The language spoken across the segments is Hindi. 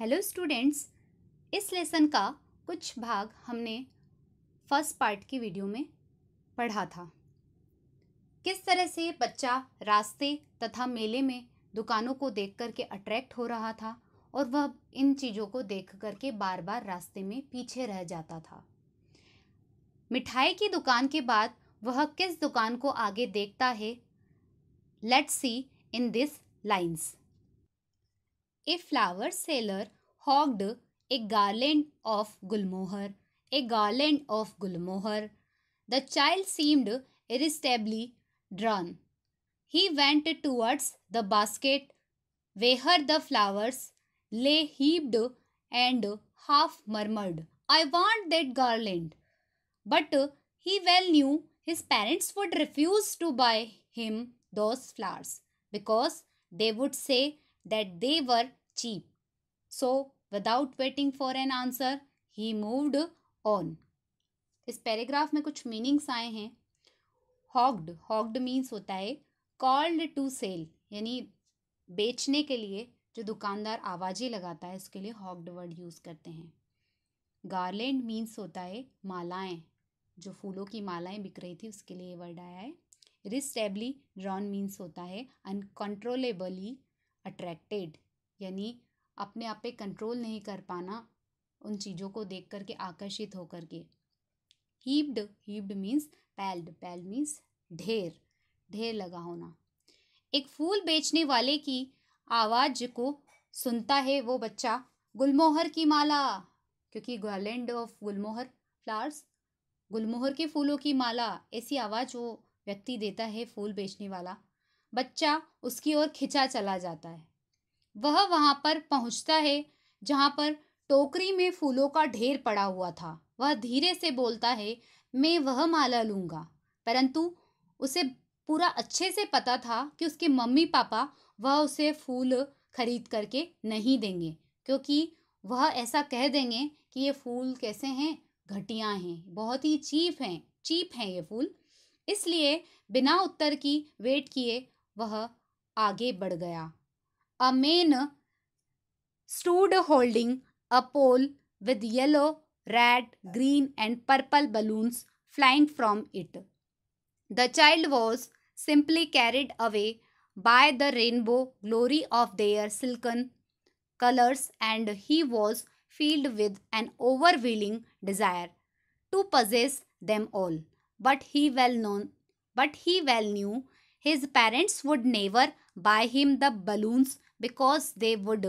हेलो स्टूडेंट्स इस लेसन का कुछ भाग हमने फर्स्ट पार्ट की वीडियो में पढ़ा था किस तरह से बच्चा रास्ते तथा मेले में दुकानों को देख करके अट्रैक्ट हो रहा था और वह इन चीज़ों को देख करके बार बार रास्ते में पीछे रह जाता था मिठाई की दुकान के बाद वह किस दुकान को आगे देखता है let's see in this lines A flower seller hawked a garland of gulmohar, a garland of gulmohar. The child seemed irresistibly drawn. He went towards the basket where the flowers lay heaped and half murmured, I want that garland. But he well knew his parents would refuse to buy him those flowers because they would say that they were cheap. So, without waiting for an answer, he moved on. इस पैराग्राफ में कुछ मीनिंग्स आए हैं हॉग्ड हॉग्ड मीन्स होता है कॉल्ड टू सेल यानी बेचने के लिए जो दुकानदार आवाज़ें लगाता है उसके लिए हॉक्ड वर्ड यूज़ करते हैं गार्लैंड मीन्स होता है मालाएं जो फूलों की मालाएं बिक रही थी उसके लिए वर्ड आया है रिस्टेबली ड्रॉन मीन्स होता है अनकंट्रोलेबली अट्रैक्टेड यानी अपने आप पे कंट्रोल नहीं कर पाना उन चीज़ों को देख करके आकर्षित होकर के heaped heaped means piled piled means ढेर ढेर लगा होना एक फूल बेचने वाले की आवाज़ को सुनता है वो बच्चा गुलमोहर की माला क्योंकि गर्लैंड ऑफ गुलमोहर फ्लावर्स गुलमोहर के फूलों की माला ऐसी आवाज़ वो व्यक्ति देता है फूल बेचने वाला बच्चा उसकी ओर खिंचा चला जाता है वह वहाँ पर पहुँचता है जहाँ पर टोकरी में फूलों का ढेर पड़ा हुआ था वह धीरे से बोलता है मैं वह माला लूँगा परंतु उसे पूरा अच्छे से पता था कि उसके मम्मी पापा वह उसे फूल खरीद करके नहीं देंगे क्योंकि वह ऐसा कह देंगे कि ये फूल कैसे हैं घटिया हैं बहुत ही चीप हैं चीप हैं ये फूल इसलिए बिना उत्तर की वेट किए वह आगे बढ़ गया A man stood holding a pole with yellow, red, green, and purple balloons flying from it. The child was simply carried away by the rainbow glory of their silken colors, and he was filled with an overwhelming desire to possess them all. But he well known, but he well knew his parents would never buy him the balloons because they would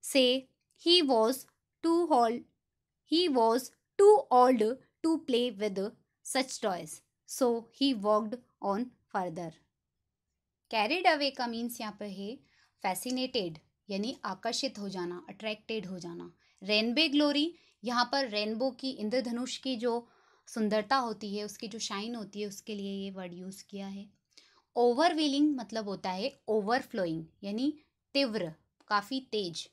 say he was too old he was too old to play with such toys so he walked on further carried away का मीन्स यहाँ पर है फैसिनेटेड यानी आकर्षित हो जाना अट्रैक्टेड हो जाना रेनबे ग्लोरी यहाँ पर रेनबो की इंद्रधनुष की जो सुंदरता होती है उसकी जो शाइन होती है उसके लिए ये वर्ड यूज़ किया है ओवरवीलिंग मतलब होता है ओवरफ्लोइंग यानी तीव्र काफ़ी तेज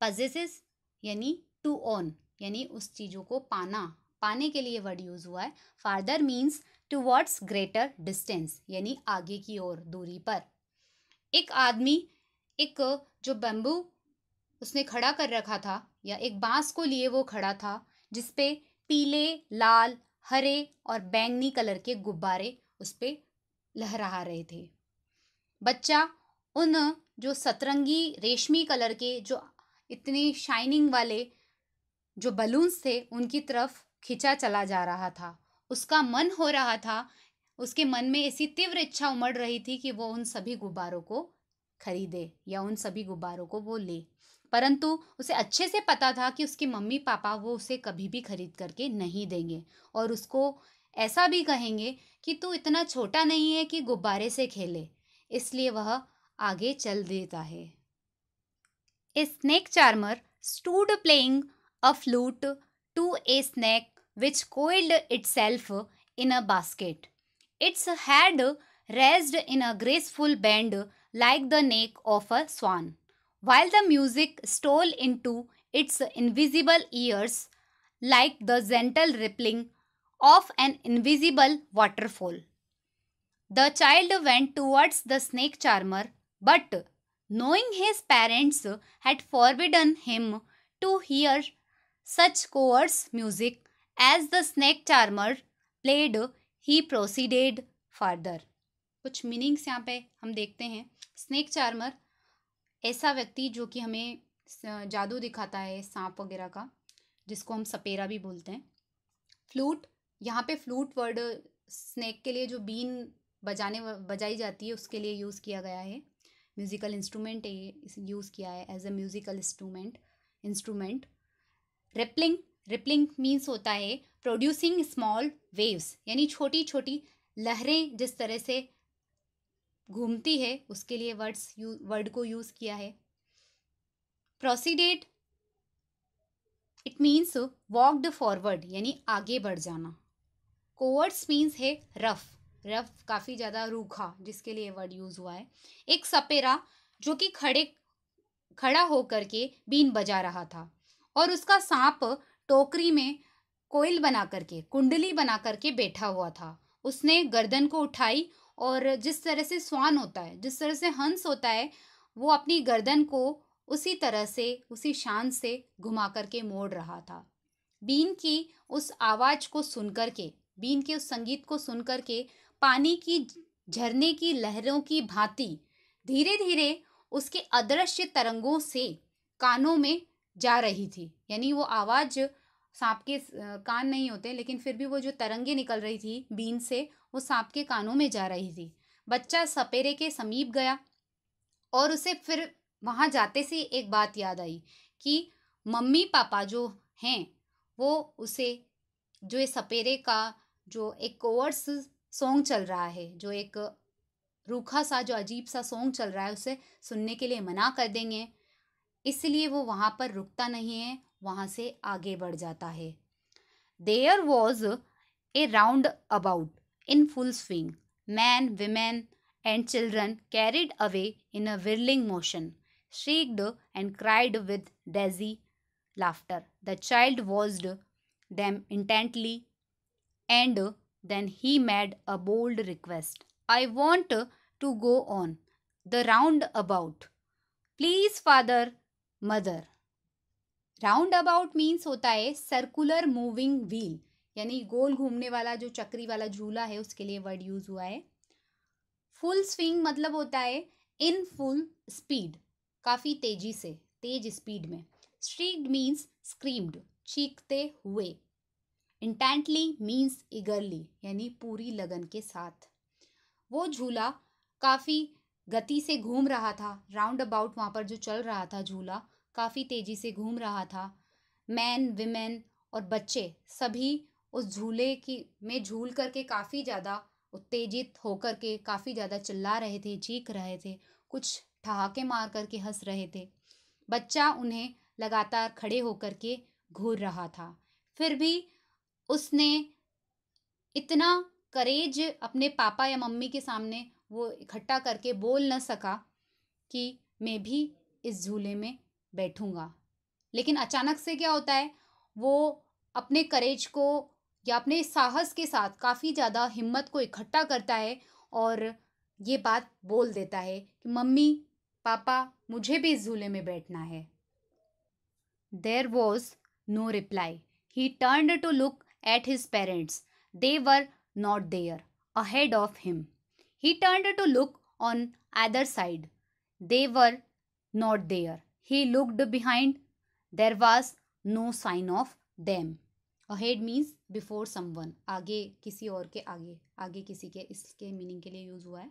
पजेसिस यानी टू ऑन यानी उस चीज़ों को पाना पाने के लिए वर्ड यूज़ हुआ है farther means towards greater distance यानी आगे की ओर दूरी पर एक आदमी एक जो बम्बू उसने खड़ा कर रखा था या एक बांस को लिए वो खड़ा था जिसपे पीले लाल हरे और बैंगनी कलर के गुब्बारे उस पर लहरा रहे थे बच्चा उन जो सतरंगी रेशमी कलर के जो इतने शाइनिंग वाले जो बलून्स थे उनकी तरफ खिंचा चला जा रहा था उसका मन हो रहा था उसके मन में ऐसी तीव्र इच्छा उमड़ रही थी कि वो उन सभी गुब्बारों को खरीदे या उन सभी गुब्बारों को वो ले परंतु उसे अच्छे से पता था कि उसके मम्मी पापा वो उसे कभी भी खरीद करके नहीं देंगे और उसको ऐसा भी कहेंगे कि तू इतना छोटा नहीं है कि गुब्बारे से खेले इसलिए वह आगे चल देता है a snake charmer stood playing a flute to a snake which coiled itself in a basket its head raised in a graceful bend like the neck of a swan while the music stole into its invisible ears like the gentle rippling of an invisible waterfall the child went towards the snake charmer but knowing his parents had forbidden him to hear such coarse music as the snake charmer played, he proceeded further. कुछ मीनिंग्स यहाँ पे हम देखते हैं स्नेक चार्मर ऐसा व्यक्ति जो कि हमें जादू दिखाता है सांप वगैरह का जिसको हम सपेरा भी बोलते हैं फ्लूट यहाँ पे फ्लूट वर्ड स्नेक के लिए जो बीन बजाने बजाई जाती है उसके लिए यूज़ किया गया है म्यूज़िकल इंस्ट्रूमेंट यूज़ किया है as a musical instrument instrument rippling rippling means होता है प्रोड्यूसिंग स्मॉल वेव्स यानी छोटी छोटी लहरें जिस तरह से घूमती है उसके लिए वर्ड्स वर्ड को यूज़ किया है proceeded it means walked forward यानी आगे बढ़ जाना कोवर्ड्स मीन्स है रफ़ रफ काफ़ी ज़्यादा रूखा जिसके लिए वर्ड यूज़ हुआ है एक सपेरा जो कि खड़े खड़ा होकर के बीन बजा रहा था और उसका सांप टोकरी में कोयल बना करके कुंडली बना करके बैठा हुआ था उसने गर्दन को उठाई और जिस तरह से स्वान होता है जिस तरह से हंस होता है वो अपनी गर्दन को उसी तरह से उसी शान से घुमा करके मोड़ रहा था बीन की उस आवाज़ को सुन करके बीन के उस संगीत को सुन करके पानी की झरने की लहरों की भांति धीरे धीरे उसके अदृश्य तरंगों से कानों में जा रही थी यानी वो आवाज़ सांप के कान नहीं होते लेकिन फिर भी वो जो तरंगे निकल रही थी बीन से वो सांप के कानों में जा रही थी बच्चा सपेरे के समीप गया और उसे फिर वहाँ जाते से एक बात याद आई कि मम्मी पापा जो हैं वो उसे जो ये सपेरे का जो एक कोवर्स सॉन्ग चल रहा है जो एक रूखा सा जो अजीब सा सॉन्ग चल रहा है उसे सुनने के लिए मना कर देंगे इसलिए वो वहाँ पर रुकता नहीं है वहाँ से आगे बढ़ जाता है there was a roundabout in full swing men women and children carried away in a whirling motion shrieked and cried with dizzy laughter the child watched them intently and Then he made a bold request. I want to go on the roundabout. Please, father, mother. Roundabout means होता है सर्कुलर मूविंग व्हील यानी गोल घूमने वाला जो चक्री वाला झूला है उसके लिए वर्ड यूज हुआ है फुल स्विंग मतलब होता है इन फुल स्पीड काफ़ी तेजी से तेज स्पीड में स्ट्रीक्ड मीन्स स्क्रीम्ड चीखते हुए इंटेंटली मीन्स इगरली यानी पूरी लगन के साथ वो झूला काफ़ी गति से घूम रहा था राउंड अबाउट वहाँ पर जो चल रहा था झूला काफ़ी तेज़ी से घूम रहा था मैन विमेन और बच्चे सभी उस झूले की में झूल करके काफ़ी ज़्यादा उत्तेजित होकर के काफ़ी ज़्यादा चिल्ला रहे थे चीख रहे थे कुछ ठहाके मार करके हंस रहे थे बच्चा उन्हें लगातार खड़े होकर के घूर रहा था फिर भी उसने इतना करेज अपने पापा या मम्मी के सामने वो इकट्ठा करके बोल न सका कि मैं भी इस झूले में बैठूँगा लेकिन अचानक से क्या होता है वो अपने करेज को या अपने साहस के साथ काफ़ी ज़्यादा हिम्मत को इकट्ठा करता है और ये बात बोल देता है कि मम्मी पापा मुझे भी इस झूले में बैठना है there was no reply he turn to look at his parents. They were not there, ahead of him. He turned to look on either side. They were not there. He looked behind. There was no sign of them. Ahead means before someone आगे किसी और के आगे आगे किसी के इसके मीनिंग के लिए यूज़ हुआ है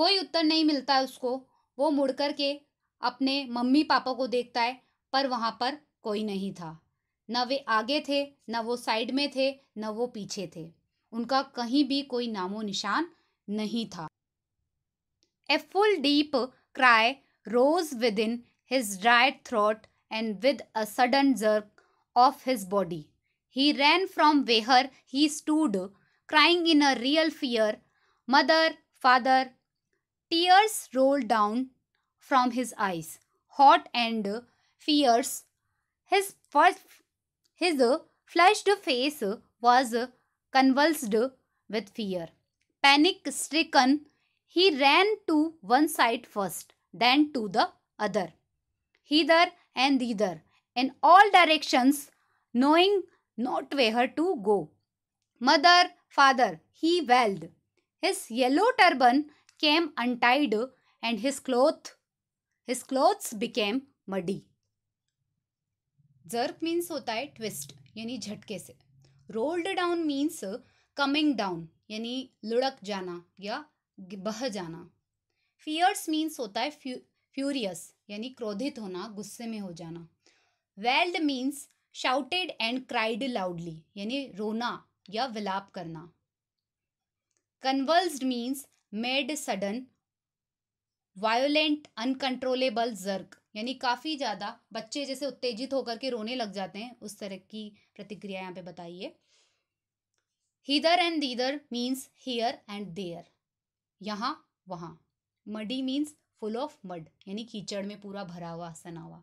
कोई उत्तर नहीं मिलता है उसको वो मुड़ कर के अपने मम्मी पापा को देखता है पर वहाँ पर कोई नहीं था न वे आगे थे न वो साइड में थे न वो पीछे थे उनका कहीं भी कोई नामो निशान नहीं था a full deep cry rose within his dried throat and with a sudden jerk of his body he ran from where he stood crying in a real fear mother father tears roll down from his his hot and fierce his first His flushed face was convulsed with fear. Panic stricken, he ran to one side first, then to the other. Hither and thither, in all directions, knowing not where to go. Mother, father, he wailed. His yellow turban came untied and his cloth his clothes became muddy. Jerk means होता है ट्विस्ट यानी झटके से rolled down means coming down यानी लुढ़क जाना या बह जाना फियर्स मीन्स होता है फ्यू, फ्यूरियस यानी क्रोधित होना गुस्से में हो जाना wailed means shouted and cried loudly यानी रोना या विलाप करना convulsed means made sudden violent uncontrollable jerk यानी काफ़ी ज़्यादा बच्चे जैसे उत्तेजित होकर के रोने लग जाते हैं उस तरह की प्रतिक्रिया यहाँ पे बताइए hither and thither means here and there यहाँ वहाँ muddy means full of mud यानी कीचड़ में पूरा भरा हुआ सना हुआ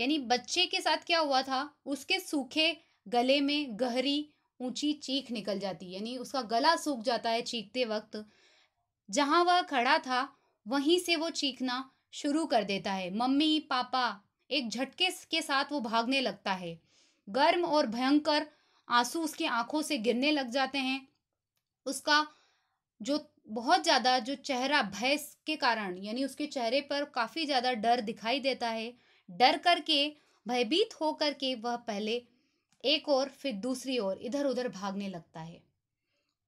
यानी बच्चे के साथ क्या हुआ था उसके सूखे गले में गहरी ऊंची चीख निकल जाती यानी उसका गला सूख जाता है चीखते वक्त जहाँ वह खड़ा था वहीं से वो चीखना शुरू कर देता है मम्मी पापा एक झटके के साथ वो भागने लगता है गर्म और भयंकर आंसू उसकी आंखों से गिरने लग जाते हैं उसका जो बहुत ज़्यादा जो चेहरा भय के कारण यानी उसके चेहरे पर काफ़ी ज़्यादा डर दिखाई देता है डर करके भयभीत होकर के वह पहले एक और फिर दूसरी ओर इधर उधर भागने लगता है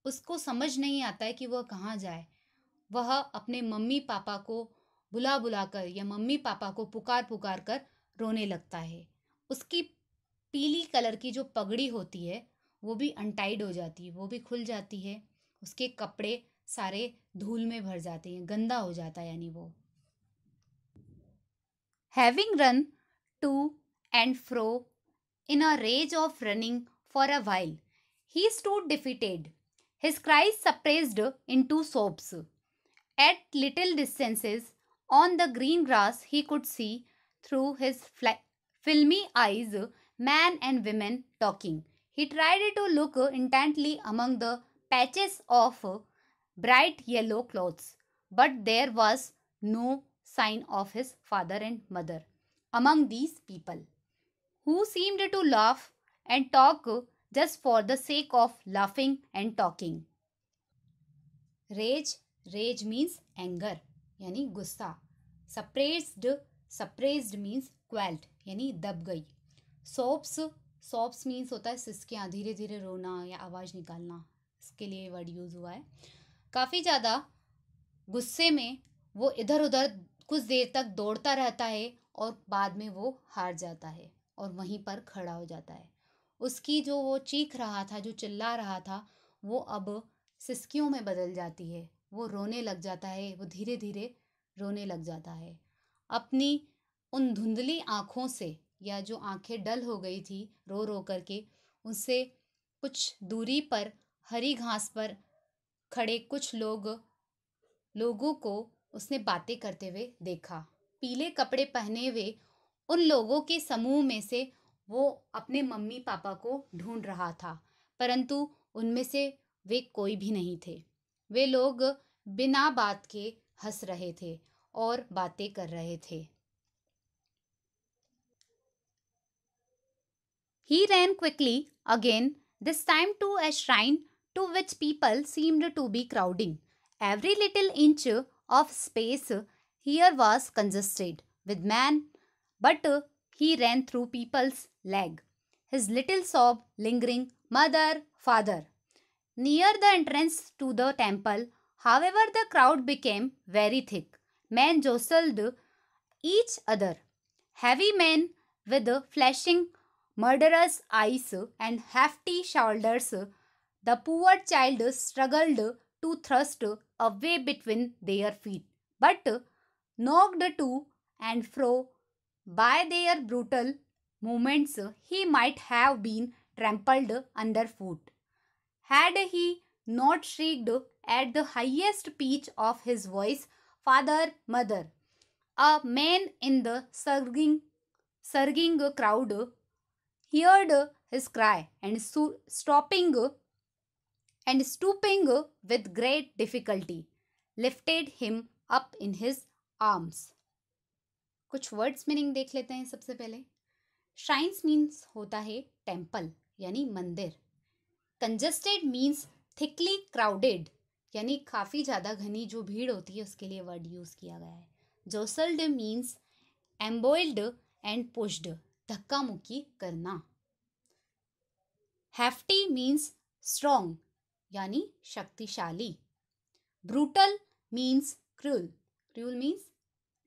उसको समझ नहीं आता है कि वह कहाँ जाए वह अपने मम्मी पापा को बुला बुला कर या मम्मी पापा को पुकार पुकार कर रोने लगता है उसकी पीली कलर की जो पगड़ी होती है वो भी अनटाइड हो जाती है वो भी खुल जाती है उसके कपड़े सारे धूल में भर जाते हैं गंदा हो जाता है यानी वो having run to and fro in a rage of running for a while he stood defeated his suppressed into sobs at little distances On the green grass, he could see through his filmy eyes man and women talking. He tried to look intently among the patches of bright yellow clothes, but there was no sign of his father and mother among these people, who seemed to laugh and talk just for the sake of laughing and talking. Rage, rage means anger, yani gussa. Suppressed suppressed means quelled यानी दब गई सॉप्स सॉप्स मीन्स होता है सिसकियाँ धीरे धीरे रोना या आवाज़ निकालना इसके लिए वर्ड यूज़ हुआ है काफ़ी ज़्यादा गुस्से में वो इधर उधर कुछ देर तक दौड़ता रहता है और बाद में वो हार जाता है और वहीं पर खड़ा हो जाता है उसकी जो वो चीख रहा था जो चिल्ला रहा था वो अब सिसकियों में बदल जाती है वो रोने लग जाता है वो धीरे धीरे रोने लग जाता है अपनी उन धुंधली आँखों से या जो आंखें डल हो गई थी रो रो करके उनसे कुछ दूरी पर हरी घास पर खड़े कुछ लोग लोगों को उसने बातें करते हुए देखा पीले कपड़े पहने हुए उन लोगों के समूह में से वो अपने मम्मी पापा को ढूंढ रहा था परंतु उनमें से वे कोई भी नहीं थे वे लोग बिना बात के हंस रहे थे और बातें कर रहे थे he ran quickly again this time to a shrine to which people seemed to be crowding every little inch of space here was congested with men but he ran through people's legs his little sob lingering mother father near the entrance to the temple However, the crowd became very thick. Men jostled each other. Heavy men with flashing murderous eyes and hefty shoulders, the poor child struggled to thrust away between their feet, but knocked to and fro by their brutal movements, he might have been trampled underfoot. Had he not shrieked at the highest pitch of his voice father mother a man in the surging surging crowd heard his cry and stopping and stooping with great difficulty lifted him up in his arms कुछ वर्ड्स मीनिंग देख लेते हैं सबसे पहले श्राइन्स मीन्स होता है टेम्पल यानी मंदिर कंजेस्टेड मीन्स थिकली क्राउडेड यानी काफ़ी ज़्यादा घनी जो भीड़ होती है उसके लिए वर्ड यूज़ किया गया है jostled means embroiled and pushed धक्का मुक्की करना हैफ्टी मीन्स स्ट्रोंग यानी शक्तिशाली brutal means cruel cruel means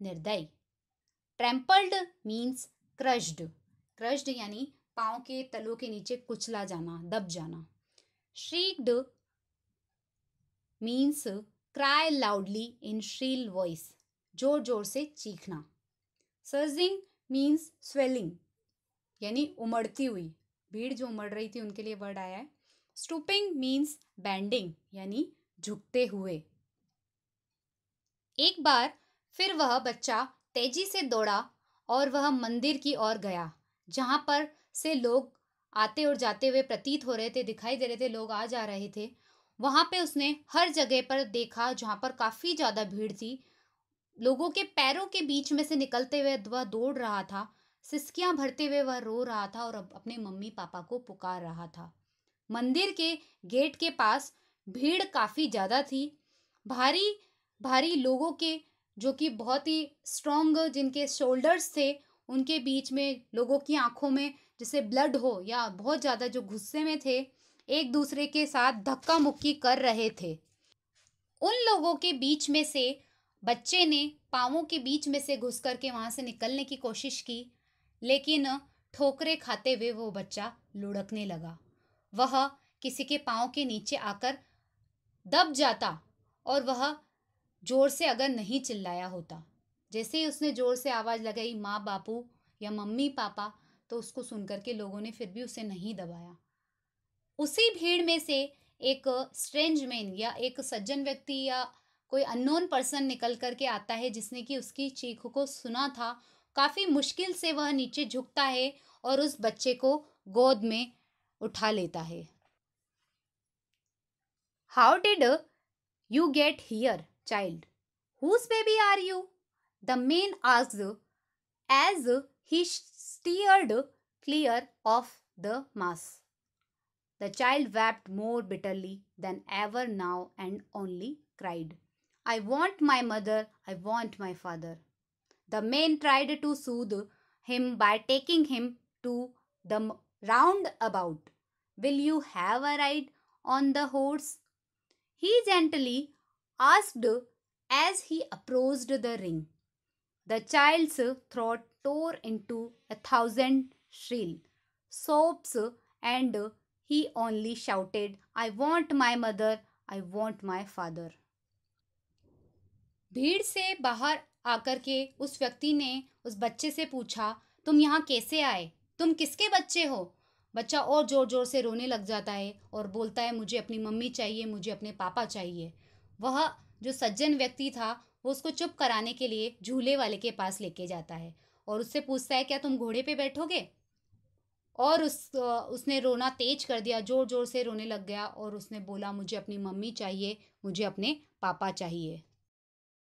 निर्दयी ट्रैम्पल्ड मीन्स क्रश्ड क्रश्ड यानी पाँव के तलों के नीचे कुचला जाना दब जाना shrieked means cry loudly in shrill voice जोर जोर से चीखना सर्जिंग मीन्स स्वेलिंग यानी उमड़ती हुई भीड़ जो उमड़ रही थी उनके लिए वर्ड आया है स्टूपिंग मीन्स बैंडिंग यानी झुकते हुए एक बार फिर वह बच्चा तेजी से दौड़ा और वह मंदिर की ओर गया जहाँ पर से लोग आते और जाते हुए प्रतीत हो रहे थे दिखाई दे रहे थे लोग आ जा रहे थे वहाँ पे उसने हर जगह पर देखा जहाँ पर काफ़ी ज़्यादा भीड़ थी लोगों के पैरों के बीच में से निकलते हुए वह दौड़ रहा था सिसकियाँ भरते हुए वह रो रहा था और अपने मम्मी पापा को पुकार रहा था मंदिर के गेट के पास भीड़ काफ़ी ज़्यादा थी भारी भारी लोगों के जो कि बहुत ही स्ट्रॉन्ग जिनके शोल्डर्स थे उनके बीच में लोगों की आंखों में जैसे ब्लड हो या बहुत ज़्यादा जो गुस्से में थे एक दूसरे के साथ धक्का मुक्की कर रहे थे उन लोगों के बीच में से बच्चे ने पाँवों के बीच में से घुस करके वहाँ से निकलने की कोशिश की लेकिन ठोकरे खाते हुए वो बच्चा लुढ़कने लगा वह किसी के पाँव के नीचे आकर दब जाता और वह जोर से अगर नहीं चिल्लाया होता जैसे ही उसने जोर से आवाज़ लगाई माँ बापू या मम्मी पापा तो उसको सुन के लोगों ने फिर भी उसे नहीं दबाया उसी भीड़ में से एक स्ट्रेंज मैन या एक सज्जन व्यक्ति या कोई अननोन पर्सन निकल कर के आता है जिसने कि उसकी चीख को सुना था काफ़ी मुश्किल से वह नीचे झुकता है और उस बच्चे को गोद में उठा लेता है how did you get here child whose baby are you the man आज as he steered clear of the mass The child wept more bitterly than ever now and only cried, I want my mother, I want my father. The man tried to soothe him by taking him to the roundabout. Will you have a ride on the horse? He gently asked as he approached the ring. The child's throat tore into a thousand shrill sobs and he only shouted, I want my mother, I want my father. भीड़ से बाहर आकर के उस व्यक्ति ने उस बच्चे से पूछा तुम यहाँ कैसे आए तुम किसके बच्चे हो बच्चा और ज़ोर ज़ोर से रोने लग जाता है और बोलता है मुझे अपनी मम्मी चाहिए मुझे अपने पापा चाहिए वह जो सज्जन व्यक्ति था वो उसको चुप कराने के लिए झूले वाले के पास लेके जाता है और उससे पूछता है क्या तुम घोड़े पे बैठोगे और उस उसने रोना तेज कर दिया ज़ोर ज़ोर से रोने लग गया और उसने बोला मुझे अपनी मम्मी चाहिए मुझे अपने पापा चाहिए